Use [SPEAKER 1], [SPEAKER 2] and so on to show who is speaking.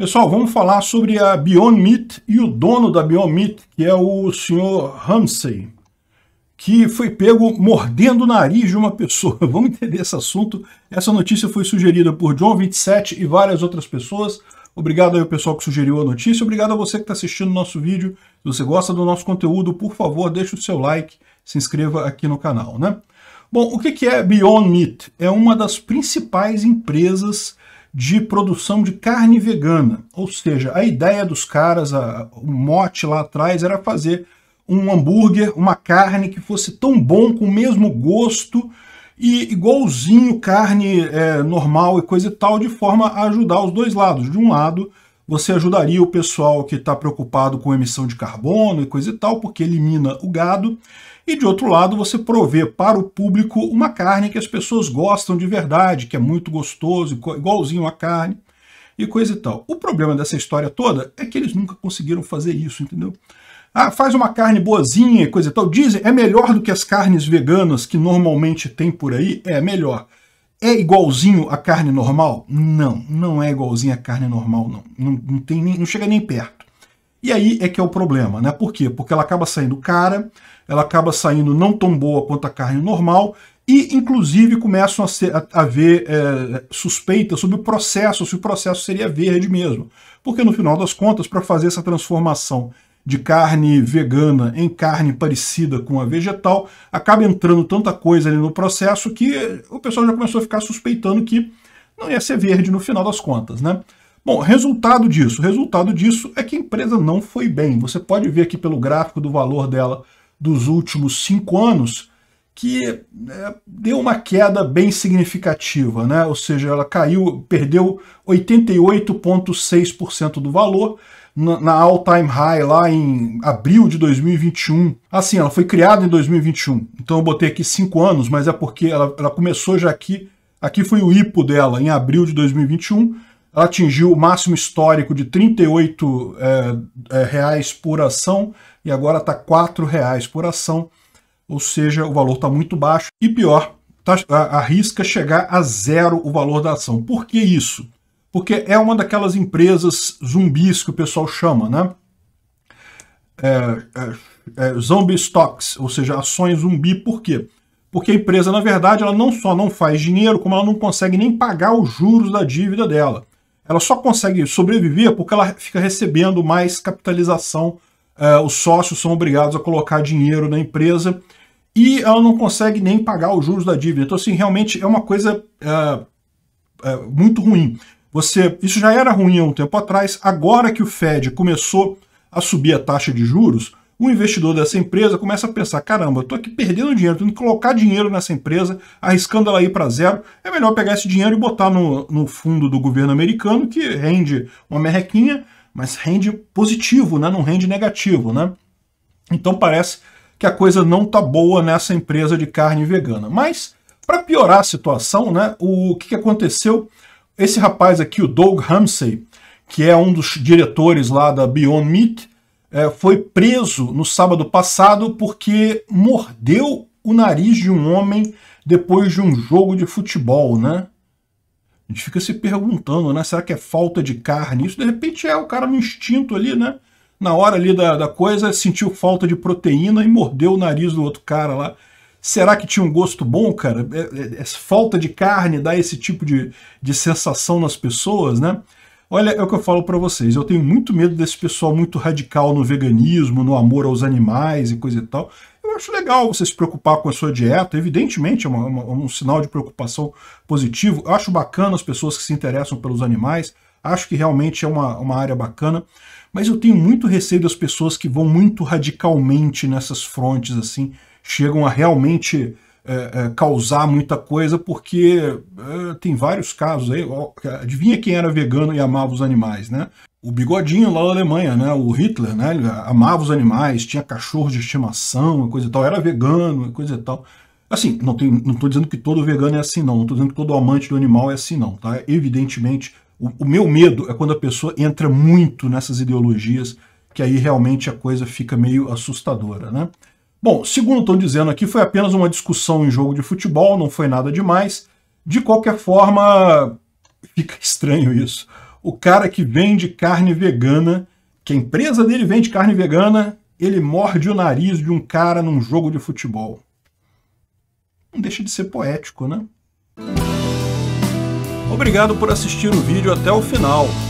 [SPEAKER 1] Pessoal, vamos falar sobre a Beyond Meat e o dono da Beyond Meat, que é o senhor Ramsey, que foi pego mordendo o nariz de uma pessoa. Vamos entender esse assunto. Essa notícia foi sugerida por John 27 e várias outras pessoas. Obrigado ao pessoal que sugeriu a notícia. Obrigado a você que está assistindo o nosso vídeo. Se você gosta do nosso conteúdo, por favor, deixe o seu like, se inscreva aqui no canal, né? Bom, o que é Beyond Meat? É uma das principais empresas de produção de carne vegana. Ou seja, a ideia dos caras, a, o mote lá atrás era fazer um hambúrguer, uma carne que fosse tão bom, com o mesmo gosto e igualzinho carne é, normal e coisa e tal, de forma a ajudar os dois lados. De um lado, você ajudaria o pessoal que está preocupado com emissão de carbono e coisa e tal, porque elimina o gado e de outro lado você prover para o público uma carne que as pessoas gostam de verdade, que é muito gostoso, igualzinho a carne e coisa e tal. O problema dessa história toda é que eles nunca conseguiram fazer isso, entendeu? Ah, faz uma carne boazinha e coisa e tal. Dizem, é melhor do que as carnes veganas que normalmente tem por aí? É melhor. É igualzinho à carne normal? Não, não é igualzinho à carne normal, não. Não, não, tem nem, não chega nem perto. E aí é que é o problema, né? Por quê? Porque ela acaba saindo cara, ela acaba saindo não tão boa quanto a carne normal e, inclusive, começam a, ser, a, a ver é, suspeitas sobre o processo, se o processo seria verde mesmo. Porque, no final das contas, para fazer essa transformação de carne vegana em carne parecida com a vegetal, acaba entrando tanta coisa ali no processo que o pessoal já começou a ficar suspeitando que não ia ser verde no final das contas, né? Bom, resultado disso, resultado disso é que a empresa não foi bem. Você pode ver aqui pelo gráfico do valor dela dos últimos cinco anos que é, deu uma queda bem significativa, né? Ou seja, ela caiu, perdeu 88,6% do valor na, na all-time high lá em abril de 2021. Assim, ela foi criada em 2021. Então eu botei aqui cinco anos, mas é porque ela, ela começou já aqui. Aqui foi o IPO dela em abril de 2021 atingiu o máximo histórico de R$ 38 é, é, reais por ação e agora está R$ reais por ação, ou seja, o valor está muito baixo. E pior, tá, arrisca chegar a zero o valor da ação. Por que isso? Porque é uma daquelas empresas zumbis que o pessoal chama, né? É, é, é, zombie stocks, ou seja, ações zumbi. Por quê? Porque a empresa, na verdade, ela não só não faz dinheiro, como ela não consegue nem pagar os juros da dívida dela ela só consegue sobreviver porque ela fica recebendo mais capitalização. É, os sócios são obrigados a colocar dinheiro na empresa e ela não consegue nem pagar os juros da dívida. Então, assim, realmente é uma coisa é, é, muito ruim. Você, isso já era ruim há um tempo atrás, agora que o Fed começou a subir a taxa de juros, o investidor dessa empresa começa a pensar: caramba, eu estou aqui perdendo dinheiro, tendo que colocar dinheiro nessa empresa, arriscando ela ir para zero. É melhor pegar esse dinheiro e botar no, no fundo do governo americano, que rende uma merrequinha, mas rende positivo, né? não rende negativo. Né? Então parece que a coisa não tá boa nessa empresa de carne vegana. Mas, para piorar a situação, né, o que, que aconteceu? Esse rapaz aqui, o Doug Ramsey, que é um dos diretores lá da Beyond Meat, é, foi preso no sábado passado porque mordeu o nariz de um homem depois de um jogo de futebol, né? A gente fica se perguntando, né? Será que é falta de carne? Isso de repente é o cara no instinto ali, né? Na hora ali da, da coisa, sentiu falta de proteína e mordeu o nariz do outro cara lá. Será que tinha um gosto bom, cara? É, é, é, falta de carne dá esse tipo de, de sensação nas pessoas, né? Olha, é o que eu falo para vocês. Eu tenho muito medo desse pessoal muito radical no veganismo, no amor aos animais e coisa e tal. Eu acho legal você se preocupar com a sua dieta. Evidentemente, é uma, uma, um sinal de preocupação positivo. Eu acho bacana as pessoas que se interessam pelos animais. Acho que realmente é uma, uma área bacana. Mas eu tenho muito receio das pessoas que vão muito radicalmente nessas frontes, assim. Chegam a realmente é, é, causar muita coisa, porque é, tem vários casos aí. Ó, adivinha quem era vegano e amava os animais, né? O bigodinho lá na Alemanha, né? O Hitler, né? Ele amava os animais, tinha cachorro de estimação, coisa e tal, era vegano, coisa e tal. Assim, não estou dizendo que todo vegano é assim, não. Não estou dizendo que todo amante do animal é assim, não. Tá? Evidentemente, o, o meu medo é quando a pessoa entra muito nessas ideologias, que aí realmente a coisa fica meio assustadora, né? Bom, segundo estão dizendo aqui, foi apenas uma discussão em jogo de futebol, não foi nada demais. De qualquer forma, fica estranho isso. O cara que vende carne vegana, que a empresa dele vende carne vegana, ele morde o nariz de um cara num jogo de futebol. Não deixa de ser poético, né? Obrigado por assistir o vídeo até o final.